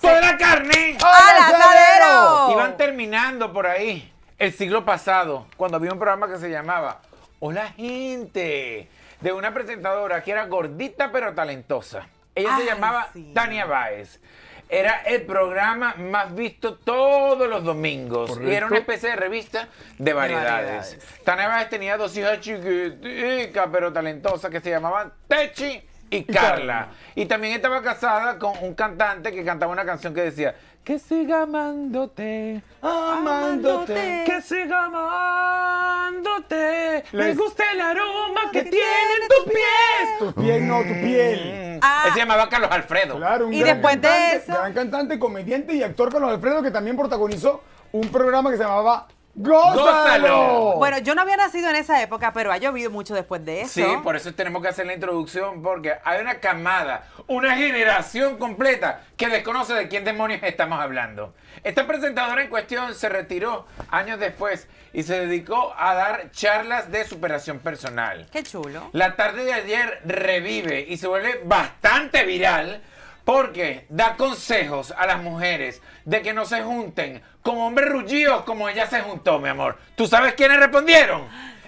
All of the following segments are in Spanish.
¡Toda la carne! ¡Al Iban terminando por ahí el siglo pasado, cuando había un programa que se llamaba Hola Gente, de una presentadora que era gordita pero talentosa. Ella se llamaba Tania Báez. Era el programa más visto todos los domingos. Y era una especie de revista de variedades. variedades. Tania Báez tenía dos hijas chiquiticas pero talentosas que se llamaban Techi y Carla. Y también estaba casada con un cantante que cantaba una canción que decía, que siga amándote, amándote, que siga amándote. Les... Me gusta el aroma que, tienen tus pies. Tus pies, no, tu piel. Mm. se ah. llamaba Carlos Alfredo. Claro, un y después de eso... gran cantante, comediante y actor Carlos Alfredo que también protagonizó un programa que se llamaba ¡Gózalo! Bueno, yo no había nacido en esa época, pero ha llovido mucho después de eso. Sí, por eso tenemos que hacer la introducción, porque hay una camada, una generación completa que desconoce de quién demonios estamos hablando. Esta presentadora en cuestión se retiró años después y se dedicó a dar charlas de superación personal. ¡Qué chulo! La tarde de ayer revive y se vuelve bastante viral porque da consejos a las mujeres de que no se junten con hombres rullidos como ella se juntó, mi amor. ¿Tú sabes quiénes respondieron?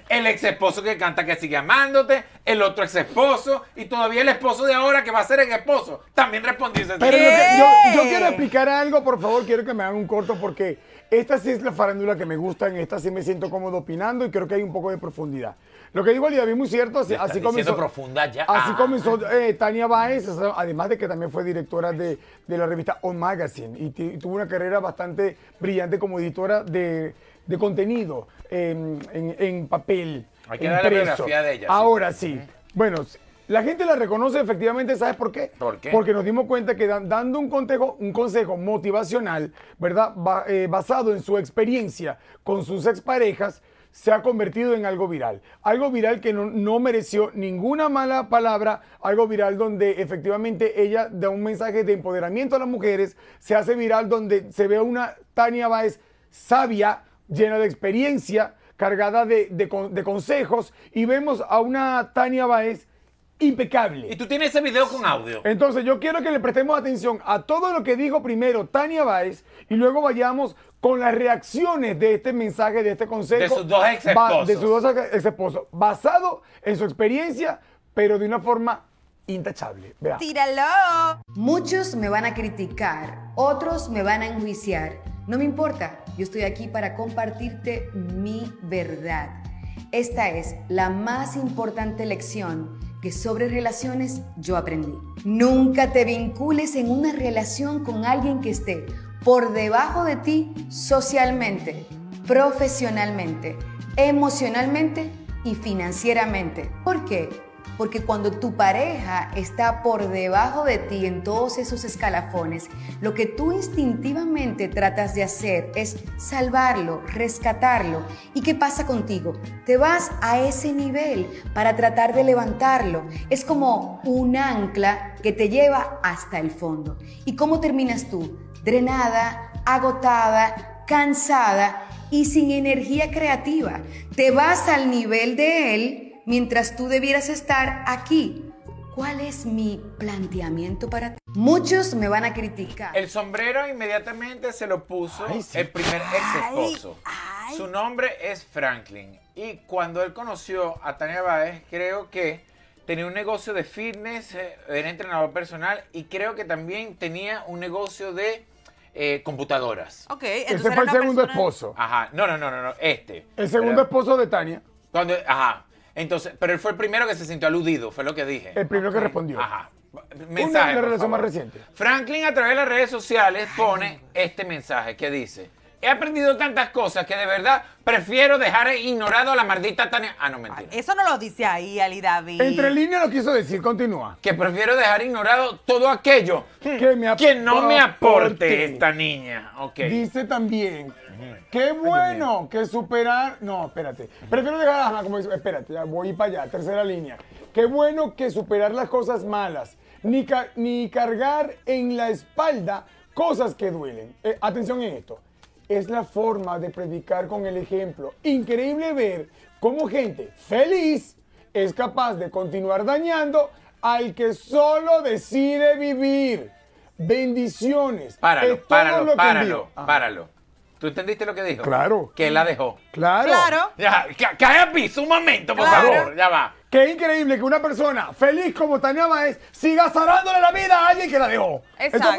El ex esposo que canta que sigue amándote, el otro ex esposo y todavía el esposo de ahora que va a ser el esposo. También respondió Pero yo, yo quiero explicar algo, por favor, quiero que me hagan un corto porque esta sí es la farándula que me gusta, en esta sí me siento cómodo opinando y creo que hay un poco de profundidad. Lo que digo Díaz, es muy cierto, así, comenzó. ya. Así ah. comenzó eh, Tania Báez, además de que también fue directora de, la revista On Magazine y, tuvo una carrera bastante brillante como editora de, contenido em, en, papel. Hay que dar la biografía de ella. Ahora sí. sí. Bueno, la gente la reconoce efectivamente, ¿sabes por qué? Porque nos dimos cuenta que dando un consejo, un consejo motivacional, ¿verdad? Eh, basado en su experiencia con sus exparejas, se ha convertido en algo viral. Algo viral que no, mereció ninguna mala palabra, algo viral donde efectivamente ella da un mensaje de empoderamiento a las mujeres, se hace viral donde se ve una Tania Báez sabia, llena de experiencia, cargada de, de consejos, y vemos a una Tania Báez impecable. Y tú tienes ese video con audio. Entonces, yo quiero que le prestemos atención a todo lo que dijo primero Tania Báez y luego vayamos con las reacciones de este mensaje, de este consejo. De sus dos ex esposos. De sus dos ex esposos. Basado en su experiencia, pero de una forma intachable. ¡Tíralo! Muchos me van a criticar, otros me van a enjuiciar. No me importa, yo estoy aquí para compartirte mi verdad. Esta es la más importante lección que sobre relaciones yo aprendí. Nunca te vincules en una relación con alguien que esté por debajo de ti socialmente, profesionalmente, emocionalmente y financieramente. ¿Por qué? Porque cuando tu pareja está por debajo de ti en todos esos escalafones, lo que tú instintivamente tratas de hacer es salvarlo, rescatarlo. ¿Y qué pasa contigo? Te vas a ese nivel para tratar de levantarlo. Es como un ancla que te lleva hasta el fondo. ¿Y cómo terminas tú? Drenada, agotada, cansada y sin energía creativa. Te vas al nivel de él mientras tú debieras estar aquí. ¿Cuál es mi planteamiento para ti? Muchos me van a criticar. El sombrero inmediatamente se lo puso el primer ex esposo. Su nombre es Franklin. Y cuando él conoció a Tania Báez, creo que tenía un negocio de fitness, eh, era entrenador personal y creo que también tenía un negocio de eh, computadoras. Ok, entonces Ese fue el segundo esposo. Ajá, no, no, no, no, no, este. El segundo esposo de Tania. Cuando, ajá, entonces, pero él fue el primero que se sintió aludido, fue lo que dije. El primero que respondió. Ajá. Mensaje. Una relación más reciente. Franklin a través de las redes sociales pone este mensaje que dice. He aprendido tantas cosas que de verdad prefiero dejar ignorado a la maldita Tania. Ah, no, mentira. eso no lo dice ahí, Ali David. Entre líneas lo quiso decir, continúa. Que prefiero dejar ignorado todo aquello que, que no me aporte esta niña. Okay. Dice también Qué bueno que superar. No, espérate. Prefiero dejar como espérate, ya voy para allá, tercera línea. Qué bueno que superar las cosas malas, ni, ni cargar en la espalda cosas que duelen. Eh, atención en esto. Es la forma de predicar con el ejemplo. Increíble ver cómo gente feliz es capaz de continuar dañando al que solo decide vivir. Bendiciones. Páralo, eh, páralo, páralo, páralo. ¿Tú entendiste lo que dijo? Claro. Que él la dejó. Claro. Claro. Ya, cállate, un momento, por favor. Ya va. Qué increíble que una persona feliz como Tania Maes siga zarándole la vida a alguien que la dejó. Exacto. Eso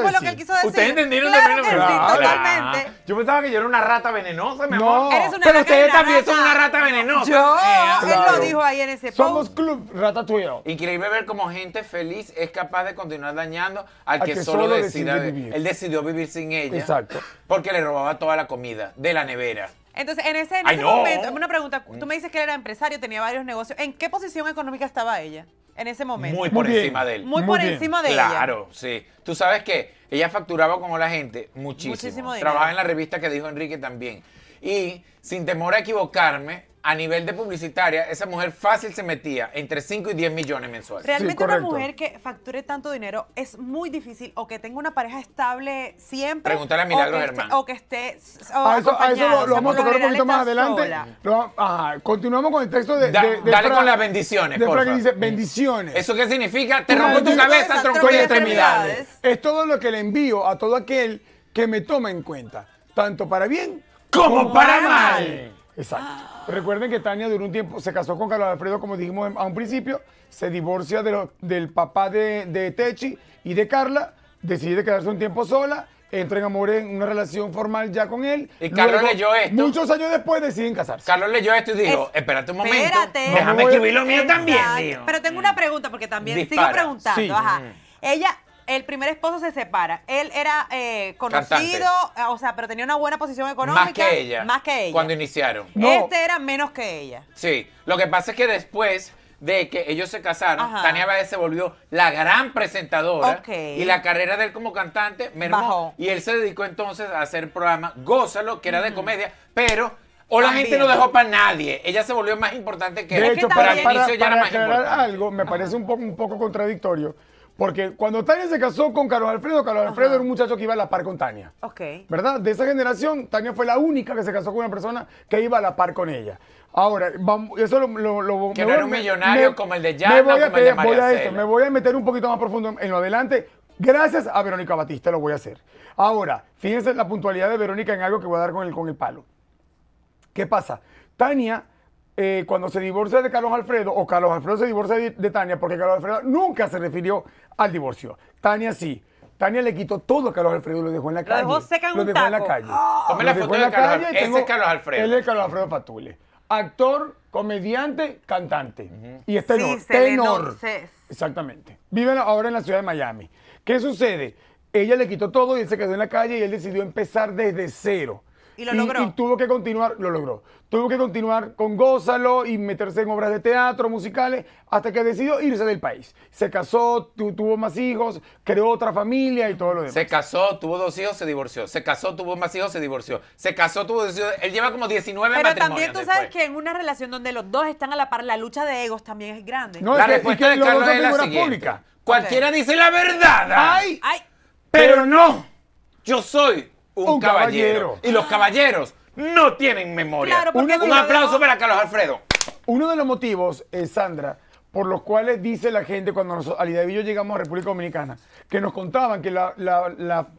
fue lo que, él quiso decir. Ustedes entendieron de también lo que totalmente. Yo pensaba que yo era una rata venenosa, mi amor. Eres una pero ustedes también son una rata venenosa. Yo, eh, él lo dijo ahí en ese post. Somos club rata tuyo. Increíble ver cómo gente feliz es capaz de continuar dañando al que, solo, solo decida vivir. Él decidió vivir sin ella. Exacto. Porque le robaba toda la comida de la nevera. Entonces, en ese, en momento, una pregunta, tú me dices que él era empresario, tenía varios negocios. ¿En qué posición económica estaba ella? En ese momento. Muy por encima de él. Muy, por encima de ella. Claro, sí. Tú sabes que ella facturaba con la gente muchísimo. Muchísimo Trabajaba en la revista que dijo Enrique también. Y sin temor a equivocarme, a nivel de publicitaria, esa mujer fácil se metía entre 5 y 10 millones mensuales. Realmente una mujer que facture tanto dinero es muy difícil o que tenga una pareja estable siempre. Pregúntale a Milagros Germán. O que esté. a, eso, lo, vamos a tocar un poquito más adelante. continuamos con el texto de. dale con las bendiciones. bendiciones. ¿Eso qué significa? Te rompo tu cabeza, tronco y extremidades. Es todo lo que le envío a todo aquel que me toma en cuenta, tanto para bien como, para mal. Exacto. Recuerden que Tania duró un tiempo, se casó con Carlos Alfredo, como dijimos a un principio, se divorcia del papá de, Techi y de Carla, decide quedarse un tiempo sola entra en amor en una relación formal ya con él. Y Carlos leyó esto. Muchos años después deciden casarse. Carlos leyó esto y dijo, espérate un momento. Espérate. Déjame escribir lo mío también, Pero tengo una pregunta, porque también sigo preguntando. Mm. Ella el primer esposo se separa. Él era eh, conocido, eh, o sea, pero tenía una buena posición económica. Más que ella. Más que ella. Cuando iniciaron. Este era menos que ella. Sí. Lo que pasa es que después de que ellos se casaron, Tania Báez se volvió la gran presentadora y la carrera de él como cantante mermó. Y él se dedicó entonces a hacer programa Gózalo, que era de comedia, pero o la gente no dejó para nadie. Ella se volvió más importante que De hecho, para, algo, me parece un poco contradictorio. Porque cuando Tania se casó con Carlos Alfredo, Carlos Alfredo era un muchacho que iba a la par con Tania. Ok. ¿Verdad? De esa generación, Tania fue la única que se casó con una persona que iba a la par con ella. Ahora, eso lo... que no era un millonario como el de Jan, como el de Me voy a meter un poquito más profundo en, lo adelante. Gracias a Verónica Batista lo voy a hacer. Ahora, fíjense la puntualidad de Verónica en algo que voy a dar con el, con el palo. ¿Qué pasa? Tania eh, cuando se divorcia de Carlos Alfredo o Carlos Alfredo se divorcia de, Tania, porque Carlos Alfredo nunca se refirió al divorcio. Tania sí. Tania le quitó todo a Carlos Alfredo y lo dejó en la calle. Lo dejó en la calle. Ah. la foto la calle, Ese es Carlos Alfredo. Él es Carlos Alfredo Patule. Actor, comediante, cantante. Y es tenor. Sí, Exactamente. Vive ahora en la ciudad de Miami. ¿Qué sucede? Ella le quitó todo y él se quedó en la calle y él decidió empezar desde cero. Y lo logró. Y, tuvo que continuar, lo logró. Tuvo que continuar con Gózalo y meterse en obras de teatro, musicales, hasta que decidió irse del país. Se casó, tuvo más hijos, creó otra familia y todo lo demás. Se casó, tuvo dos hijos, se divorció. Se casó, tuvo más hijos, se divorció. Se casó, tuvo dos hijos. Él lleva como 19 Pero también tú sabes que en una relación donde los dos están a la par, la lucha de egos también es grande. No, la es respuesta es de es la Pública. Cualquiera dice la verdad. Ay, Ay, pero no. Yo soy un, caballero. Y los caballeros no tienen memoria. un aplauso para Carlos Alfredo. Uno de los motivos, es Sandra, por los cuales dice la gente cuando nosotros, Alida y yo llegamos a República Dominicana, que nos contaban que la,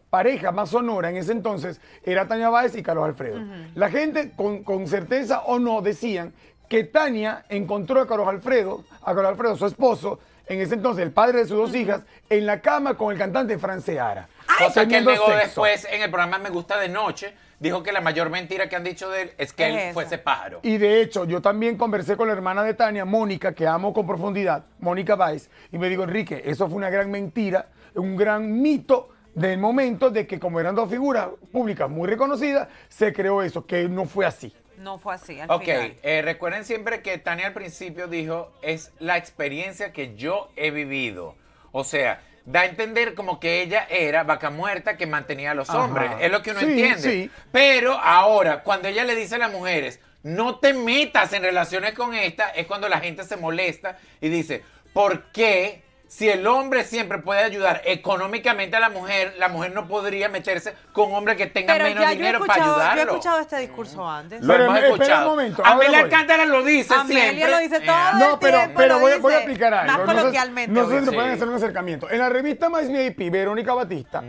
pareja más sonora en ese entonces era Tania Báez y Carlos Alfredo. La gente, con, con certeza o no, decían que Tania encontró a Carlos Alfredo, a Carlos Alfredo, su esposo, en ese entonces el padre de sus dos hijas, en la cama con el cantante Seara. Ara. sea, que él negó después en el programa Me Gusta de Noche. Dijo que la mayor mentira que han dicho de él es que él fuese pájaro. Y de hecho, yo también conversé con la hermana de Tania, Mónica, que amo con profundidad, Mónica Baez, y me dijo, Enrique, eso fue una gran mentira, un gran mito del momento de que como eran dos figuras públicas muy reconocidas, se creó eso, que no fue así. No fue así. ok, eh, recuerden siempre que Tania al principio dijo, es la experiencia que yo he vivido. O sea, da a entender como que ella era vaca muerta que mantenía a los hombres. Es lo que uno entiende. Pero ahora, cuando ella le dice a las mujeres, no te metas en relaciones con esta, es cuando la gente se molesta y dice, ¿por qué? si el hombre siempre puede ayudar económicamente a la mujer, la mujer no podría meterse con hombres que tengan menos dinero para ayudarlo. Yo he escuchado este discurso antes. Lo hemos escuchado. Un momento, Amelia Alcántara lo dice Amelia siempre. lo dice todo eh. No, pero, voy, a explicar algo. Más coloquialmente. No sé si pueden hacer un acercamiento. En la revista Más VIP, Verónica Batista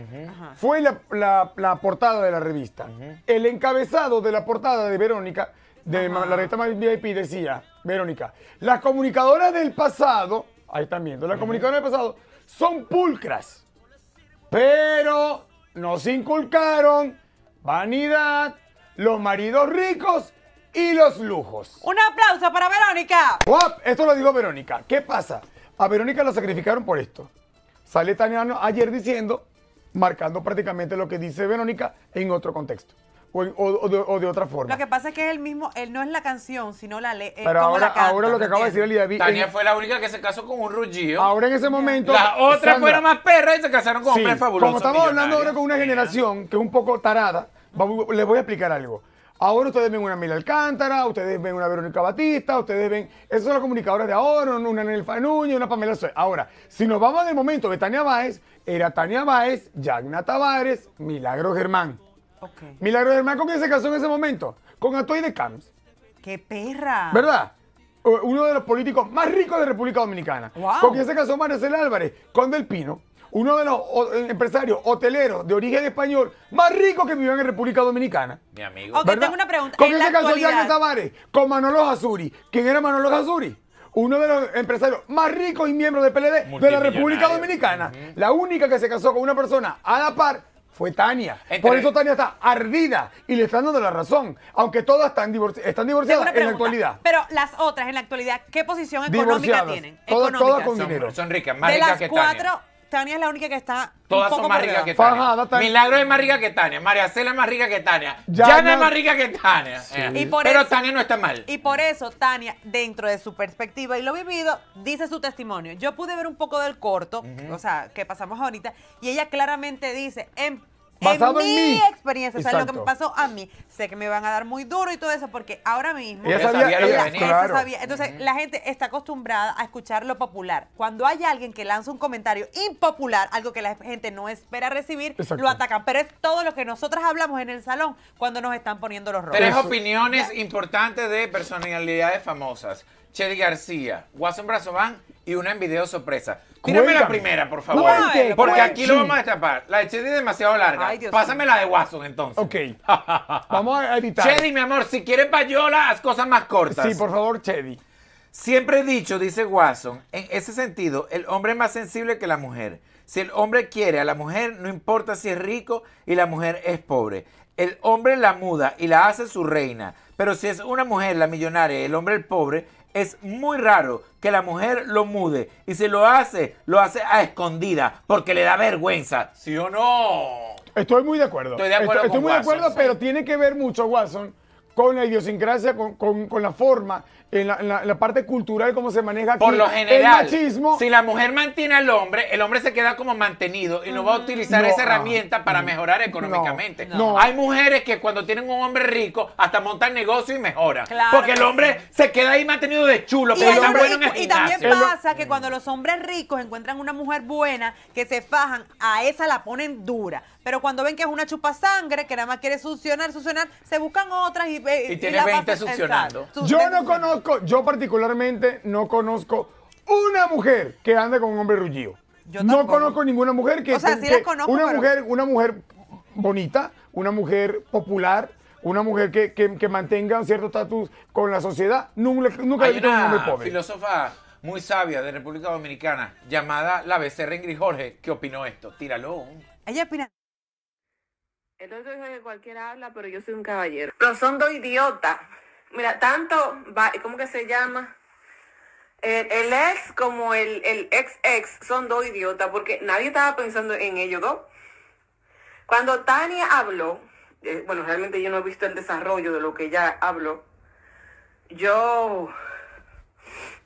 fue la, portada de la revista. El encabezado de la portada de Verónica, de la revista My VIP, decía, Verónica, las comunicadoras del pasado Ahí están viendo. la comunicaciones del pasado son pulcras, pero nos inculcaron vanidad, los maridos ricos y los lujos. Un aplauso para Verónica. Esto lo digo Verónica. ¿Qué pasa? A Verónica la sacrificaron por esto. Sale Taniano ayer diciendo, marcando prácticamente lo que dice Verónica en otro contexto o, de, otra forma. Lo que pasa es que él mismo, él no es la canción, sino la ley. Eh, Pero ahora, ahora lo que acaba de decir Elia Tania fue la única que se casó con un rugido. Ahora en ese momento. Las otras fueron más perras y se casaron con hombres fabulosos. Como estamos hablando ahora con una generación que es un poco tarada, les voy a explicar algo. Ahora ustedes ven una Mila Alcántara, ustedes ven una Verónica Batista, ustedes ven. Esas son las comunicadoras de ahora, una Nelfa Núñez, una Pamela Soy. Ahora, si nos vamos al momento de Tania Báez, era Tania Báez, Yagna Tavares, Milagro Germán. Milagro Germán, ¿con quién se casó en ese momento? Con Atoy de Camps. ¡Qué perra! ¿Verdad? Eh, uno de los políticos más ricos de República Dominicana. ¿Con quién se casó Maricel Álvarez? Con Del Pino. Uno de los eh, empresarios hoteleros de origen español más ricos que vivían en República Dominicana. Mi amigo. tengo una pregunta. ¿Con quién se casó Tavares? Con Manolo Azuri. ¿Quién era Manolo Azuri? uno de los empresarios más ricos y miembros del PLD de la República Dominicana. La única que se casó con una persona a la par fue Tania. Eh, por eso eh, Tania está ardida y le están dando la razón, aunque todas están, están divorciadas en la actualidad. Pero las otras en la actualidad, ¿qué posición económica tienen? Todas, con dinero. Son ricas, más de las cuatro, Tania. es la única que está. Todas un poco son más ricas que Tania. Milagro es más rica que Tania. María Cela es más rica que Tania. Jana es más rica que Tania. Eh, y Pero Tania no está mal. Y por eso Tania, dentro de su perspectiva y lo vivido, dice su testimonio. Yo pude ver un poco del corto, o sea, que pasamos ahorita, y ella claramente dice: en em, basado en, mi experiencia, o lo que me pasó a mí. Sé que me van a dar muy duro y todo eso porque ahora mismo ella sabía, lo que Entonces, la gente está acostumbrada a escuchar lo popular. Cuando hay alguien que lanza un comentario impopular, algo que la gente no espera recibir, lo atacan, pero es todo lo que nosotras hablamos en el salón cuando nos están poniendo los rojos. Tres opiniones importantes de personalidades famosas. Chedi García, Watson Brazován y una en video sorpresa. Tírame la primera, por favor. porque aquí lo vamos a destapar. La de Chedi es demasiado larga. Pásame la de Watson, entonces. Ok. vamos a editar. Chedi, mi amor, si quieres payola, haz cosas más cortas. Sí, por favor, Chedi. Siempre he dicho, dice Watson, en ese sentido, el hombre es más sensible que la mujer. Si el hombre quiere a la mujer, no importa si es rico y la mujer es pobre. El hombre la muda y la hace su reina. Pero si es una mujer la millonaria y el hombre el pobre, es muy raro que la mujer lo mude. Y si lo hace, lo hace a escondida, porque le da vergüenza. ¿Sí o no? Estoy muy de acuerdo. Estoy de acuerdo. Estoy, muy de acuerdo, pero tiene que ver mucho, Watson, con la idiosincrasia, con, con la forma en la, parte cultural, cómo se maneja Por lo general, el machismo. Si la mujer mantiene al hombre, el hombre se queda como mantenido y no va a mm. utilizar esa herramienta para mejorar económicamente. No, Hay mujeres que cuando tienen un hombre rico, hasta montan negocio y mejoran. porque el hombre se queda ahí mantenido de chulo, y también pasa que cuando los hombres ricos encuentran una mujer buena, que se fajan, a esa la ponen dura. Pero cuando ven que es una chupa sangre, que nada más quiere succionar, succionar, se buscan otras y... tiene eh, y 20 succionando. Yo no conozco yo particularmente no conozco una mujer que anda con un hombre rugido. no conozco ninguna mujer que, o sea, sí la conozco, una mujer, una mujer bonita, una mujer popular, una mujer que, mantenga un cierto estatus con la sociedad, nunca, he visto una un hombre pobre. Filósofa muy sabia de República Dominicana, llamada la becerra Ingrid Jorge, que opinó esto. Tíralo. Ella opina. Entonces cualquiera habla, pero yo soy un caballero. Pero son dos idiotas mira, tanto, ¿cómo que se llama? El, ex como el, ex ex son dos idiotas porque nadie estaba pensando en ellos dos. Cuando Tania habló, eh, bueno, realmente yo no he visto el desarrollo de lo que ella habló, yo,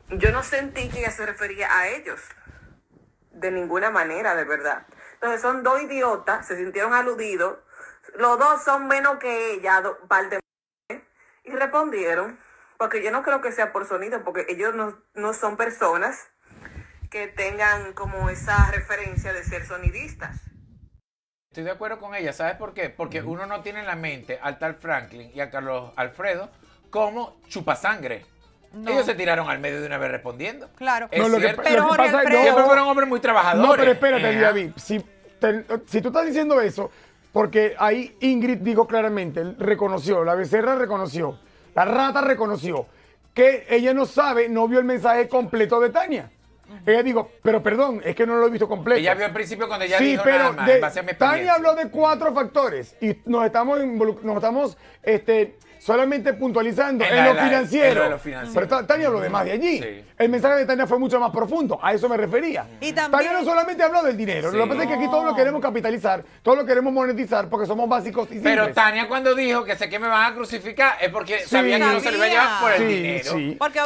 yo no sentí que ella se refería a ellos de ninguna manera, de verdad. Entonces son dos idiotas, se sintieron aludidos, los dos son menos que ella, dos, de y respondieron, porque yo no creo que sea por sonido, porque ellos no, no son personas que tengan como esa referencia de ser sonidistas. Estoy de acuerdo con ella, ¿sabes por qué? Porque uno no tiene en la mente al tal Franklin y a Carlos Alfredo como chupasangre. Ellos se tiraron al medio de una vez respondiendo. Claro. Es lo, que, es fueron hombres muy trabajadores. No, pero espérate, David. Si, si tú estás diciendo eso, porque ahí Ingrid dijo claramente, reconoció, la becerra reconoció, la rata reconoció que ella no sabe, no vio el mensaje completo de Tania. Ella dijo, pero perdón, es que no lo he visto completo. Ella vio al principio cuando ella dijo pero nada más, Tania habló de cuatro factores y nos estamos, nos estamos este, solamente puntualizando en, lo, financiero. Pero Tania habló de más de allí. El mensaje de Tania fue mucho más profundo, a eso me refería. Tania no solamente habló del dinero, lo que pasa es que aquí todos lo queremos capitalizar, todos lo queremos monetizar porque somos básicos y Pero Tania cuando dijo que sé que me van a crucificar es porque sabían sabía que no se le iba a llevar por el dinero.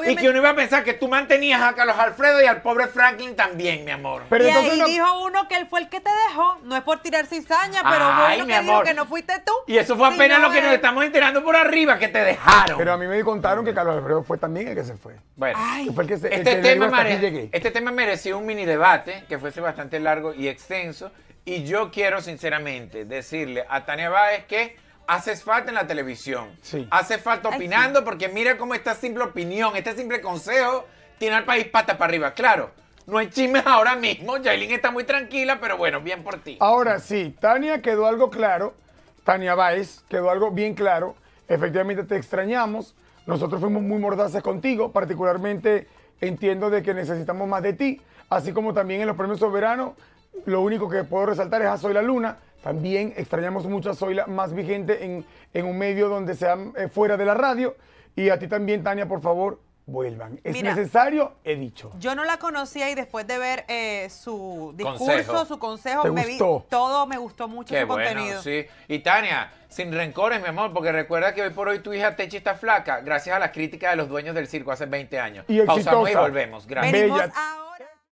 Y que uno iba a pensar que tú mantenías a Carlos Alfredo y al pobre Franklin también, mi amor. Pero y dijo uno que él fue el que te dejó, no es por tirar cizaña, pero bueno que dijo que no fuiste tú. Y eso fue apenas lo que nos estamos enterando por arriba que te dejaron. Pero a mí me contaron que Carlos Alfredo fue también el que se fue. Bueno, este, tema mereció un mini debate que fuese bastante largo y extenso. Y yo quiero sinceramente decirle a Tania Báez que haces falta en la televisión. Hace falta opinando porque mira cómo esta simple opinión, este simple consejo tiene al país pata para arriba. Claro, no hay chismes ahora mismo. Jailin está muy tranquila, pero bueno, bien por ti. Ahora sí, Tania quedó algo claro. Tania Báez quedó algo bien claro efectivamente te extrañamos. Nosotros fuimos muy mordaces contigo, particularmente entiendo de que necesitamos más de ti, así como también en los premios soberanos, lo único que puedo resaltar es a Soy la Luna, también extrañamos mucho a Zoila más vigente en, un medio donde sea eh, fuera de la radio. Y a ti también, Tania, por favor, vuelvan. Es necesario, he dicho. Yo no la conocía y después de ver eh, su discurso, su consejo, me gustó? vi todo, me gustó mucho su contenido. Sí. Y Tania, sin rencores, mi amor, porque recuerda que hoy por hoy tu hija Techi está flaca, gracias a las críticas de los dueños del circo hace 20 años. Y Pausamos y volvemos. Gracias.